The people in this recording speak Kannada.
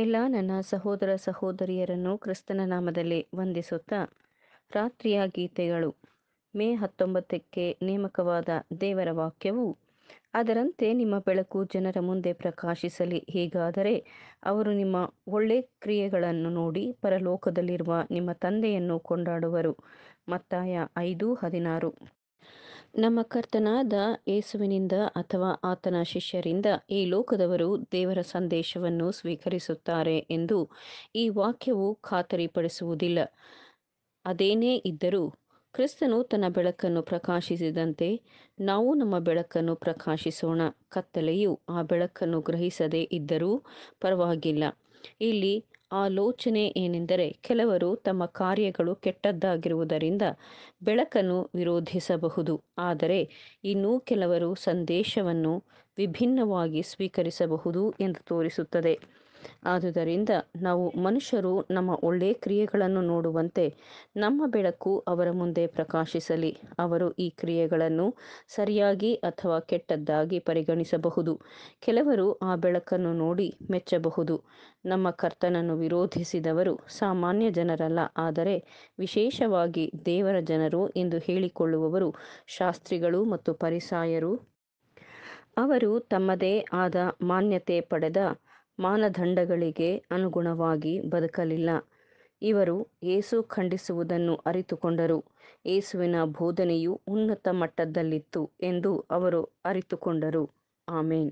ಎಲ್ಲ ನನ್ನ ಸಹೋದರ ಸಹೋದರಿಯರನ್ನು ಕ್ರಿಸ್ತನ ನಾಮದಲ್ಲಿ ವಂದಿಸುತ್ತಾ ರಾತ್ರಿಯ ಗೀತೆಗಳು ಮೇ ಹತ್ತೊಂಬತ್ತಕ್ಕೆ ನೇಮಕವಾದ ದೇವರ ವಾಕ್ಯವು ಅದರಂತೆ ನಿಮ್ಮ ಬೆಳಕು ಜನರ ಮುಂದೆ ಪ್ರಕಾಶಿಸಲಿ ಹೀಗಾದರೆ ಅವರು ನಿಮ್ಮ ಒಳ್ಳೆ ಕ್ರಿಯೆಗಳನ್ನು ನೋಡಿ ಪರಲೋಕದಲ್ಲಿರುವ ನಿಮ್ಮ ತಂದೆಯನ್ನು ಕೊಂಡಾಡುವರು ಮತ್ತಾಯ ಐದು ಹದಿನಾರು ನಮ್ಮ ಕರ್ತನಾದ ಯೇಸುವಿನಿಂದ ಅಥವಾ ಆತನ ಶಿಷ್ಯರಿಂದ ಈ ಲೋಕದವರು ದೇವರ ಸಂದೇಶವನ್ನು ಸ್ವೀಕರಿಸುತ್ತಾರೆ ಎಂದು ಈ ವಾಕ್ಯವು ಖಾತರಿಪಡಿಸುವುದಿಲ್ಲ ಅದೇನೇ ಇದ್ದರೂ ಕ್ರಿಸ್ತನು ತನ್ನ ಬೆಳಕನ್ನು ಪ್ರಕಾಶಿಸಿದಂತೆ ನಾವು ನಮ್ಮ ಬೆಳಕನ್ನು ಪ್ರಕಾಶಿಸೋಣ ಕತ್ತಲೆಯು ಆ ಬೆಳಕನ್ನು ಗ್ರಹಿಸದೇ ಇದ್ದರೂ ಪರವಾಗಿಲ್ಲ ಇಲ್ಲಿ ಆಲೋಚನೆ ಏನೆಂದರೆ ಕೆಲವರು ತಮ್ಮ ಕಾರ್ಯಗಳು ಕೆಟ್ಟದ್ದಾಗಿರುವುದರಿಂದ ಬೆಳಕನ್ನು ವಿರೋಧಿಸಬಹುದು ಆದರೆ ಇನ್ನೂ ಕೆಲವರು ಸಂದೇಶವನ್ನು ವಿಭಿನ್ನವಾಗಿ ಸ್ವೀಕರಿಸಬಹುದು ಎಂದು ತೋರಿಸುತ್ತದೆ ಆದುದರಿಂದ ನಾವು ಮನುಷ್ಯರು ನಮ್ಮ ಒಳ್ಳೆಯ ಕ್ರಿಯೆಗಳನ್ನು ನೋಡುವಂತೆ ನಮ್ಮ ಬೆಳಕು ಅವರ ಮುಂದೆ ಪ್ರಕಾಶಿಸಲಿ ಅವರು ಈ ಕ್ರಿಯೆಗಳನ್ನು ಸರಿಯಾಗಿ ಅಥವಾ ಕೆಟ್ಟದ್ದಾಗಿ ಪರಿಗಣಿಸಬಹುದು ಕೆಲವರು ಆ ಬೆಳಕನ್ನು ನೋಡಿ ಮೆಚ್ಚಬಹುದು ನಮ್ಮ ಕರ್ತನನ್ನು ವಿರೋಧಿಸಿದವರು ಸಾಮಾನ್ಯ ಜನರಲ್ಲ ಆದರೆ ವಿಶೇಷವಾಗಿ ದೇವರ ಜನರು ಎಂದು ಹೇಳಿಕೊಳ್ಳುವವರು ಶಾಸ್ತ್ರಿಗಳು ಮತ್ತು ಪರಿಸಾಯರು ಅವರು ತಮ್ಮದೇ ಆದ ಮಾನ್ಯತೆ ಪಡೆದ ಮಾನದಂಡಗಳಿಗೆ ಅನುಗುಣವಾಗಿ ಬದುಕಲಿಲ್ಲ ಇವರು ಏಸು ಖಂಡಿಸುವುದನ್ನು ಅರಿತುಕೊಂಡರು ಏಸುವಿನ ಬೋಧನೆಯು ಉನ್ನತ ಮಟ್ಟದಲ್ಲಿತ್ತು ಎಂದು ಅವರು ಅರಿತುಕೊಂಡರು ಆಮೇನ್